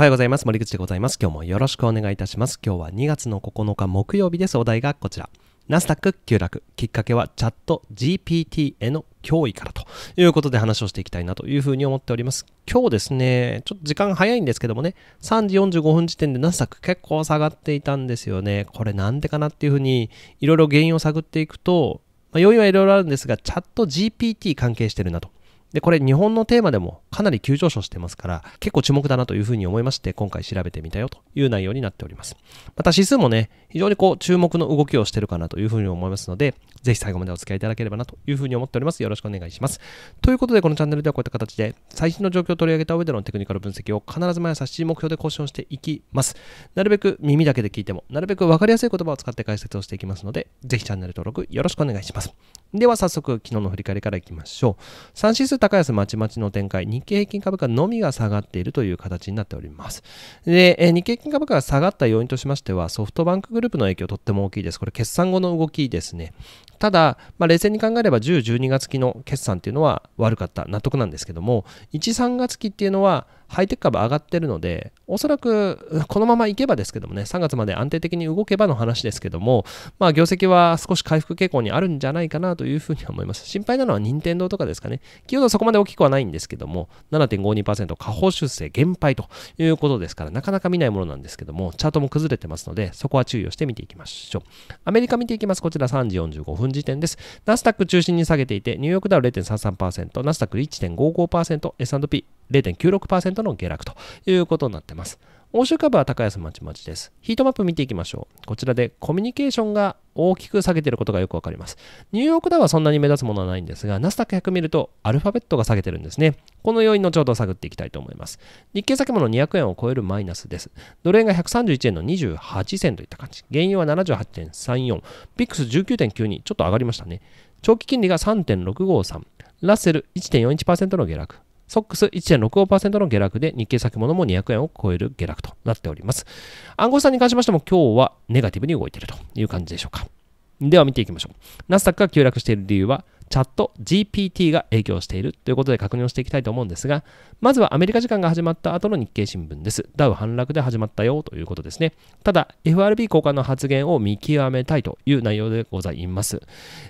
おはようございます。森口でございます。今日もよろしくお願いいたします。今日は2月の9日木曜日です。お題がこちら。ナスダック急落。きっかけはチャット GPT への脅威からということで話をしていきたいなというふうに思っております。今日ですね、ちょっと時間早いんですけどもね、3時45分時点でナスダック結構下がっていたんですよね。これなんでかなっていうふうに、いろいろ原因を探っていくと、まあ、要因はいろいろあるんですが、チャット GPT 関係してるなと。で、これ日本のテーマでもかなり急上昇してますから、結構注目だなというふうに思いまして、今回調べてみたよという内容になっております。また指数もね、非常にこう注目の動きをしてるかなというふうに思いますので、ぜひ最後までお付き合いいただければなというふうに思っております。よろしくお願いします。ということで、このチャンネルではこういった形で、最新の状況を取り上げた上でのテクニカル分析を必ず毎朝7時目標で更新をしていきます。なるべく耳だけで聞いても、なるべくわかりやすい言葉を使って解説をしていきますので、ぜひチャンネル登録よろしくお願いします。では早速、昨日の振り返りからいきましょう。高安まちまちの展開、日経平均株価のみが下がっているという形になっております。で、え日経平均株価が下がった要因としましては、ソフトバンクグループの影響とっても大きいです。これ決算後の動きですね。ただ、まあ、冷静に考えれば10、12月期の決算っていうのは悪かった、納得なんですけども、1、3月期っていうのは、ハイテク株上がってるので、おそらくこのままいけばですけどもね、3月まで安定的に動けばの話ですけども、まあ業績は少し回復傾向にあるんじゃないかなというふうには思います。心配なのは任天堂とかですかね。企業はそこまで大きくはないんですけども、7.52%下方修正減配ということですから、なかなか見ないものなんですけども、チャートも崩れてますので、そこは注意をして見ていきましょう。アメリカ見ていきます。こちら3時45分時点です。ナスダック中心に下げていて、ニューヨークダウ0.33%、ナスダック1.55%、S&P 0.96%の下落ということになっています。欧州株は高安まちまちです。ヒートマップ見ていきましょう。こちらでコミュニケーションが大きく下げていることがよくわかります。ニューヨークダウはそんなに目立つものはないんですが、ナスダック100見るとアルファベットが下げてるんですね。この要因のちょうど探っていきたいと思います。日経先物200円を超えるマイナスです。ドル円が131円の28銭といった感じ。原油は78.34。ピックス19.92。ちょっと上がりましたね。長期金利が3.653。ラッセル1.41%の下落。ソックス1.65%の下落で日経先物も200円を超える下落となっております。暗号資産に関しましても今日はネガティブに動いているという感じでしょうか。では見ていきましょう。ナスダックが急落している理由は、チャット GPT が影響しているということで確認をしていきたいと思うんですが、まずはアメリカ時間が始まった後の日経新聞です。ダウ反落で始まったよということですね。ただ、FRB 交換の発言を見極めたいという内容でございます。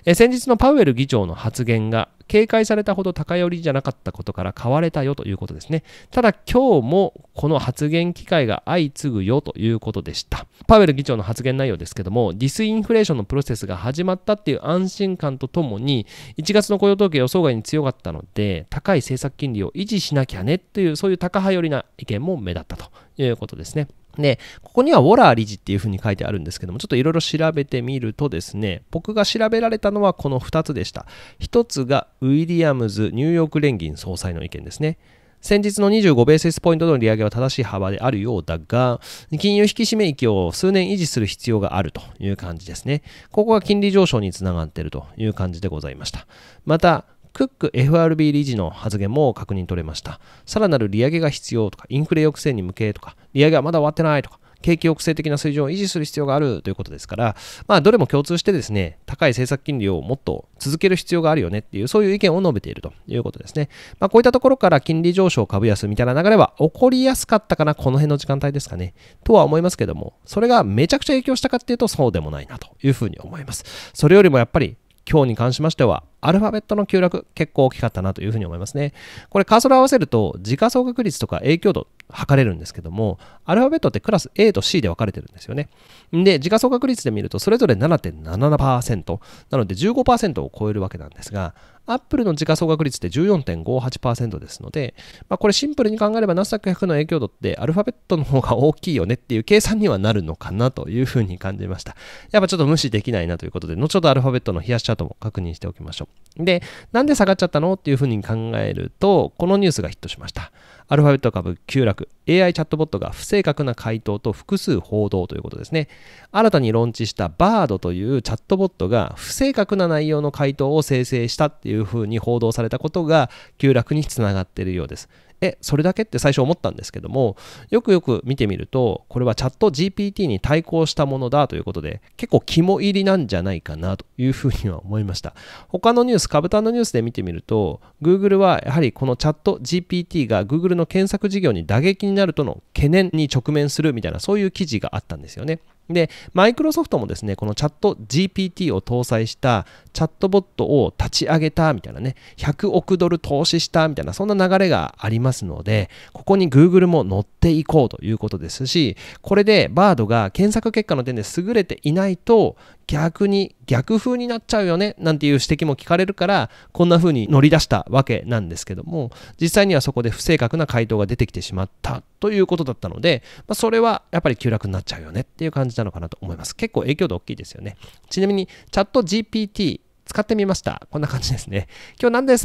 え先日のパウエル議長の発言が警戒されたほど高寄りじゃなかったことから買われたよということですね。ただ今日もこの発言機会が相次ぐよということでした。パウエル議長の発言内容ですけども、ディスインフレーションのプロセスが始まったっていう安心感とともに、1月の雇用統計予想外に強かったので、高い政策金利を維持しなきゃねという、そういう高派寄りな意見も目立ったということですね。で、ここにはウォラー理事っていうふうに書いてあるんですけども、ちょっといろいろ調べてみるとですね、僕が調べられたのはこの2つでした。1つがウィリアムズ・ニューヨーク連銀総裁の意見ですね。先日の25ベーセスポイントの利上げは正しい幅であるようだが、金融引き締め域を数年維持する必要があるという感じですね。ここが金利上昇につながっているという感じでございました。また、クック FRB 理事の発言も確認取れました。さらなる利上げが必要とか、インフレ抑制に向けとか、利上げはまだ終わってないとか、景気抑制的な水準を維持する必要があるということですから、まあ、どれも共通してですね、高い政策金利をもっと続ける必要があるよねっていう、そういう意見を述べているということですね。まあ、こういったところから金利上昇、株安みたいな流れは起こりやすかったかな、この辺の時間帯ですかね、とは思いますけども、それがめちゃくちゃ影響したかっていうと、そうでもないなというふうに思います。それよりもやっぱり、今日に関しましては、アルファベットの急落結構大きかったなというふうに思いますね。これカーソル合わせると時価総額率とか影響度測れるんですけども、アルファベットってクラス A と C で分かれてるんですよね。で、時価総額率で見るとそれぞれ7.77%なので15%を超えるわけなんですが、アップルの時価総額率って14.58%ですので、まあ、これシンプルに考えればナスダック100の影響度ってアルファベットの方が大きいよねっていう計算にはなるのかなというふうに感じました。やっぱちょっと無視できないなということで、後ほどアルファベットの冷やしチャートも確認しておきましょう。で、なんで下がっちゃったのっていうふうに考えると、このニュースがヒットしました。アルファベット株急落、AI チャットボットが不正確な回答と複数報道ということですね。新たにローンチしたバードというチャットボットが不正確な内容の回答を生成したっていうふうに報道されたことが急落につながっているようです。え、それだけって最初思ったんですけども、よくよく見てみると、これはチャット GPT に対抗したものだということで、結構肝入りなんじゃないかなというふうには思いました。他のニュース、株単のニュースで見てみると、Google はやはりこのチャット GPT が Google の検索事業に打撃になるとの懸念に直面するみたいな、そういう記事があったんですよね。で、マイクロソフトもですね、このチャット GPT を搭載したチャットボットを立ち上げたみたいなね、100億ドル投資したみたいな、そんな流れがありますので、ここに Google も乗っていこうということですし、これで Bard が検索結果の点で優れていないと、逆に逆風になっちゃうよねなんていう指摘も聞かれるからこんな風に乗り出したわけなんですけども実際にはそこで不正確な回答が出てきてしまったということだったので、まそれはやっぱり急落になっちゃうよねっていう感じなのかなと思います結構影響度大きいですよねちなみにチャット GPT 使ってみました。こんな感じですね。今日なんでナ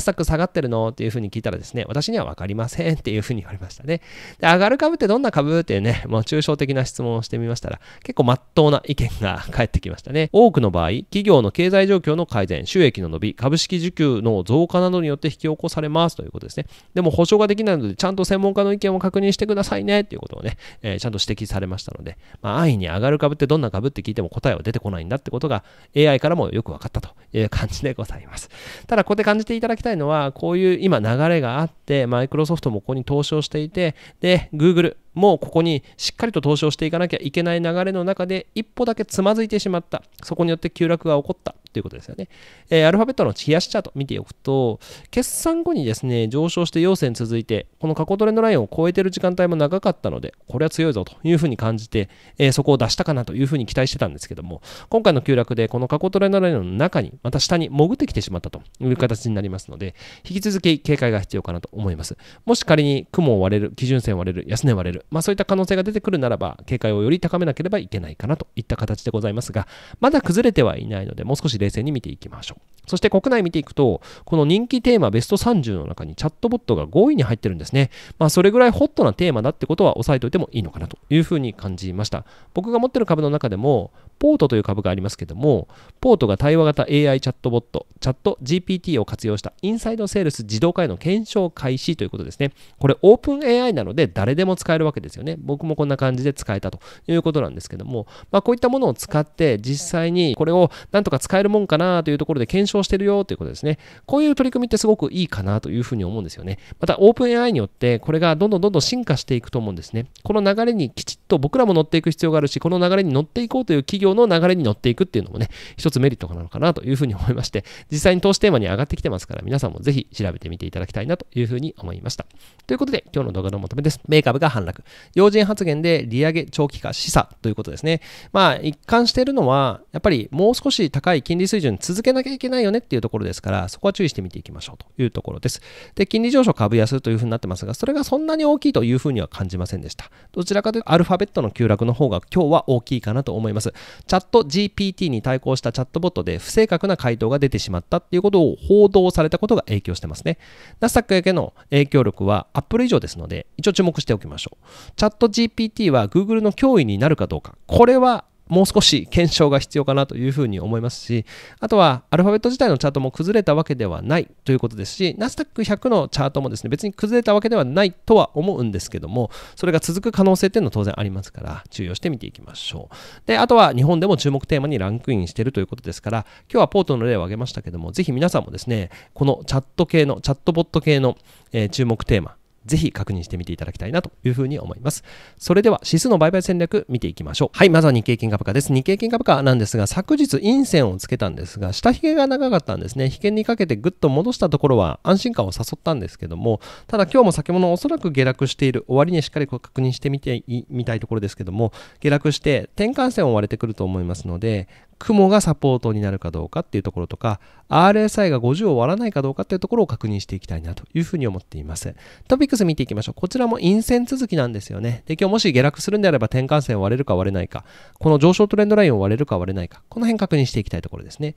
スダック下がってるのっていうふうに聞いたらですね、私にはわかりませんっていうふうに言われましたね。で、上がる株ってどんな株っていうね、もう抽象的な質問をしてみましたら、結構真っ当な意見が返ってきましたね。多くの場合、企業の経済状況の改善、収益の伸び、株式需給の増加などによって引き起こされますということですね。でも保証ができないので、ちゃんと専門家の意見を確認してくださいねっていうことをね、えー、ちゃんと指摘されましたので、まあ、安易に上がる株ってどんな株って聞いても答えは出てこないんだってことが AI からもよく分かったという感じでございます。ただ、ここで感じていただきたいのは、こういう今流れがあって、マイクロソフトもここに投資をしていて、で、Google、もうここにしっかりと投資をしていかなきゃいけない流れの中で一歩だけつまずいてしまった。そこによって急落が起こったということですよね。えー、アルファベットの冷やしチャート見ておくと、決算後にですね、上昇して陽線続いて、この過去トレンドラインを超えてる時間帯も長かったので、これは強いぞというふうに感じて、えー、そこを出したかなというふうに期待してたんですけども、今回の急落でこの過去トレンドラインの中に、また下に潜ってきてしまったという形になりますので、引き続き警戒が必要かなと思います。もし仮に雲を割れる、基準線割れる、安値割れる、まあ、そういった可能性が出てくるならば、警戒をより高めなければいけないかなといった形でございますが、まだ崩れてはいないので、もう少し冷静に見ていきましょう。そして国内見ていくと、この人気テーマベスト30の中にチャットボットが5位に入ってるんですね。まあ、それぐらいホットなテーマだってことは押さえておいてもいいのかなというふうに感じました。僕が持ってる株の中でも、ポートという株がありますけども、ポートが対話型 AI チャットボット、チャット GPT を活用したインサイドセールス自動化への検証開始ということですね。これ、オープン AI なので誰でも使えるわけけですよね。僕もこんな感じで使えたということなんですけども、まあ、こういったものを使って実際にこれをなんとか使えるもんかなというところで検証してるよということですね。こういう取り組みってすごくいいかなというふうに思うんですよね。また OpenAI によってこれがどんどんどんどん進化していくと思うんですね。この流れにきちっと僕らも乗っていく必要があるし、この流れに乗っていこうという企業の流れに乗っていくっていうのもね、一つメリットなのかなというふうに思いまして、実際に投資テーマに上がってきてますから、皆さんもぜひ調べてみていただきたいなというふうに思いました。ということで、今日の動画のまとめです。メーカー部が反落。要人発言で利上げ長期化示唆ということですね。まあ、一貫しているのは、やっぱりもう少し高い金利水準続けなきゃいけないよねっていうところですから、そこは注意してみていきましょうというところです。で、金利上昇株安というふうになってますが、それがそんなに大きいというふうには感じませんでした。どちらかというと、アルファベットの急落の方が今日は大きいかなと思います。チャット GPT に対抗したチャットボットで不正確な回答が出てしまったっていうことを報道されたことが影響してますね。ナスダックへの影響力はアップル以上ですので、一応注目しておきましょう。チャット GPT は Google の脅威になるかどうか、これはもう少し検証が必要かなというふうに思いますし、あとはアルファベット自体のチャートも崩れたわけではないということですし、ナスダック100のチャートもですね、別に崩れたわけではないとは思うんですけども、それが続く可能性っていうのは当然ありますから、注意をして見ていきましょう。で、あとは日本でも注目テーマにランクインしているということですから、今日はポートの例を挙げましたけども、ぜひ皆さんもですね、このチャット系の、チャットボット系の、えー、注目テーマ、ぜひ確認してみていただきたいなというふうに思います。それでは指数の売買戦略見ていきましょう。はい、まずは日経金株価です。日経金株価なんですが、昨日陰線をつけたんですが、下髭が長かったんですね。髭にかけてぐっと戻したところは安心感を誘ったんですけども、ただ今日も先物おそらく下落している、終わりにしっかり確認してみてみたいところですけども、下落して転換線を割れてくると思いますので、雲がサポートになるかどうかっていうところとか RSI が50を割らないかどうかっていうところを確認していきたいなというふうに思っていますトピックス見ていきましょうこちらも陰線続きなんですよねで今日もし下落するんであれば転換線割れるか割れないかこの上昇トレンドラインを割れるか割れないかこの辺確認していきたいところですね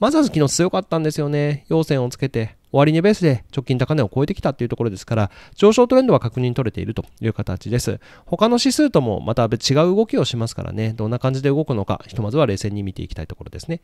まずは昨日強かったんですよね陽線をつけて終値ベースで直近高値を超えてきたというところですから、上昇トレンドは確認取れているという形です。他の指数ともまた違う動きをしますからね、どんな感じで動くのか、ひとまずは冷静に見ていきたいところですね。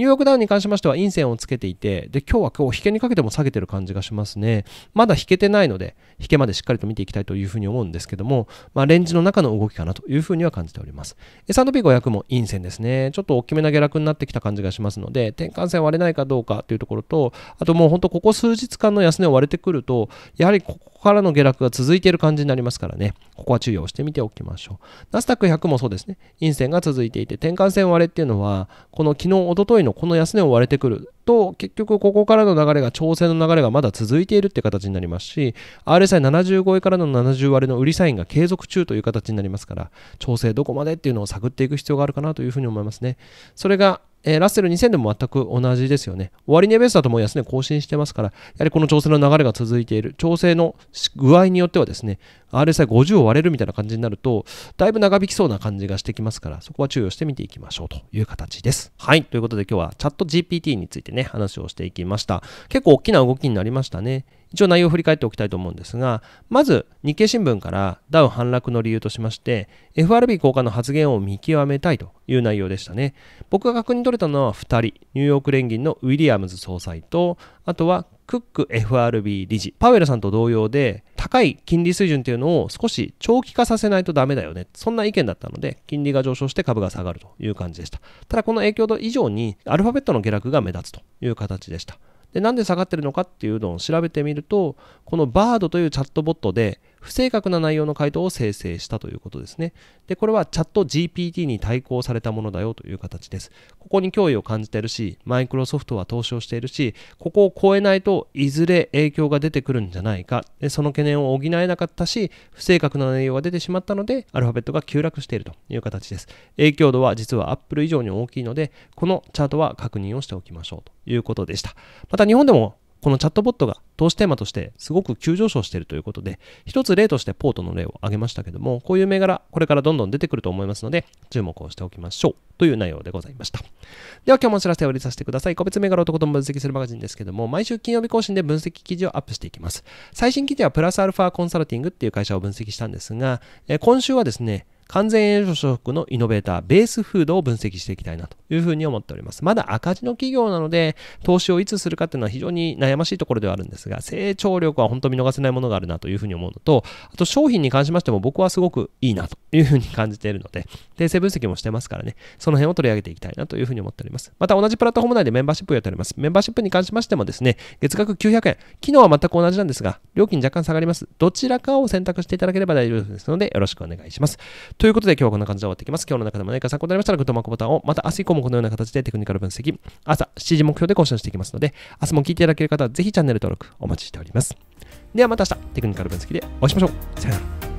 ニューヨークダウンに関しましては陰線をつけていて、で、今日は今日引けにかけても下げてる感じがしますね。まだ引けてないので、引けまでしっかりと見ていきたいというふうに思うんですけども、まあ、レンジの中の動きかなというふうには感じております。S&P500 も陰線ですね。ちょっと大きめな下落になってきた感じがしますので、転換線割れないかどうかというところと、あともう本当ここ数日間の安値を割れてくると、やはりここからの下落が続いている感じになりますからね、ここは注意をしてみておきましょう。ナスダック100もそうですね、陰線が続いていて、転換線割れっていうのは、この昨日、おとといののこの安値を割れてくると結局ここからの流れが調整の流れがまだ続いているって形になりますし RSI75 位からの70割の売りサインが継続中という形になりますから調整どこまでっていうのを探っていく必要があるかなというふうに思いますねそれがえー、ラッセル2000でも全く同じですよね。終値ベースだともう安値更新してますから、やはりこの調整の流れが続いている。調整の具合によってはですね、RSI50 を割れるみたいな感じになると、だいぶ長引きそうな感じがしてきますから、そこは注意をしてみていきましょうという形です。はい。ということで今日はチャット GPT についてね、話をしていきました。結構大きな動きになりましたね。一応内容を振り返っておきたいと思うんですが、まず日経新聞からダウ反落の理由としまして、FRB 交換の発言を見極めたいという内容でしたね。僕が確認取れたのは2人、ニューヨーク連銀のウィリアムズ総裁と、あとはクック FRB 理事、パウエルさんと同様で、高い金利水準というのを少し長期化させないとダメだよね。そんな意見だったので、金利が上昇して株が下がるという感じでした。ただこの影響度以上に、アルファベットの下落が目立つという形でした。で、なんで下がってるのかっていうのを調べてみると、このバードというチャットボットで、不正確な内容の回答を生成したということですね。で、これはチャット GPT に対抗されたものだよという形です。ここに脅威を感じているし、マイクロソフトは投資をしているし、ここを超えないといずれ影響が出てくるんじゃないか。で、その懸念を補えなかったし、不正確な内容が出てしまったので、アルファベットが急落しているという形です。影響度は実は Apple 以上に大きいので、このチャートは確認をしておきましょうということでした。また日本でもこのチャットボットが投資テーマとしてすごく急上昇しているということで、一つ例としてポートの例を挙げましたけども、こういう銘柄、これからどんどん出てくると思いますので、注目をしておきましょうという内容でございました。では今日もお知らせをおりさせてください。個別銘柄をとことん分析するマガジンですけども、毎週金曜日更新で分析記事をアップしていきます。最新記事はプラスアルファコンサルティングっていう会社を分析したんですが、え今週はですね、完全栄養食のイノベーター、ベースフードを分析していきたいなというふうに思っております。まだ赤字の企業なので、投資をいつするかっていうのは非常に悩ましいところではあるんですが、成長力は本当見逃せないものがあるなというふうに思うのと、あと商品に関しましても僕はすごくいいなというふうに感じているので、訂正分析もしてますからね、その辺を取り上げていきたいなというふうに思っております。また同じプラットフォーム内でメンバーシップをやっております。メンバーシップに関しましてもですね、月額900円、機能は全く同じなんですが、料金若干下がります。どちらかを選択していただければ大丈夫ですので、よろしくお願いします。ということで今日はこんな感じで終わっていきます。今日の中でも何か参考になりましたらグッドマークボタンを、また明日以降もこのような形でテクニカル分析、朝7時目標で更新していきますので、明日も聞いていただける方はぜひチャンネル登録お待ちしております。ではまた明日テクニカル分析でお会いしましょう。さよなら。